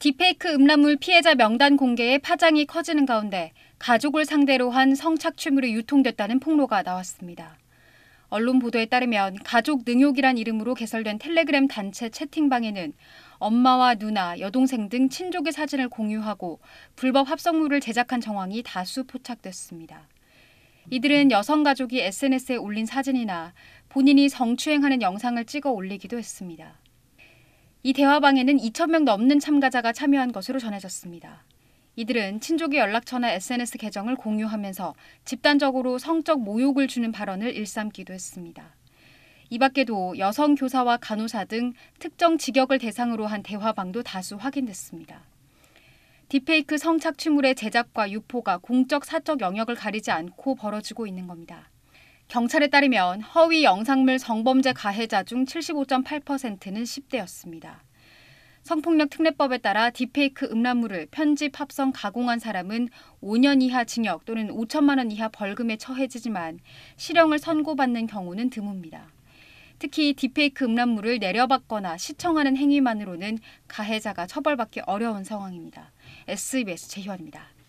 딥페이크 음란물 피해자 명단 공개에 파장이 커지는 가운데 가족을 상대로 한 성착취물이 유통됐다는 폭로가 나왔습니다. 언론 보도에 따르면 가족 능욕이란 이름으로 개설된 텔레그램 단체 채팅방에는 엄마와 누나, 여동생 등 친족의 사진을 공유하고 불법 합성물을 제작한 정황이 다수 포착됐습니다. 이들은 여성 가족이 SNS에 올린 사진이나 본인이 성추행하는 영상을 찍어 올리기도 했습니다. 이 대화방에는 2천명 넘는 참가자가 참여한 것으로 전해졌습니다. 이들은 친족의 연락처나 SNS 계정을 공유하면서 집단적으로 성적 모욕을 주는 발언을 일삼기도 했습니다. 이 밖에도 여성 교사와 간호사 등 특정 직역을 대상으로 한 대화방도 다수 확인됐습니다. 딥페이크 성착취물의 제작과 유포가 공적 사적 영역을 가리지 않고 벌어지고 있는 겁니다. 경찰에 따르면 허위 영상물 성범죄 가해자 중 75.8%는 10대였습니다. 성폭력 특례법에 따라 디페이크 음란물을 편집, 합성, 가공한 사람은 5년 이하 징역 또는 5천만 원 이하 벌금에 처해지지만 실형을 선고받는 경우는 드뭅니다. 특히 디페이크 음란물을 내려받거나 시청하는 행위만으로는 가해자가 처벌받기 어려운 상황입니다. SBS 제희원입니다.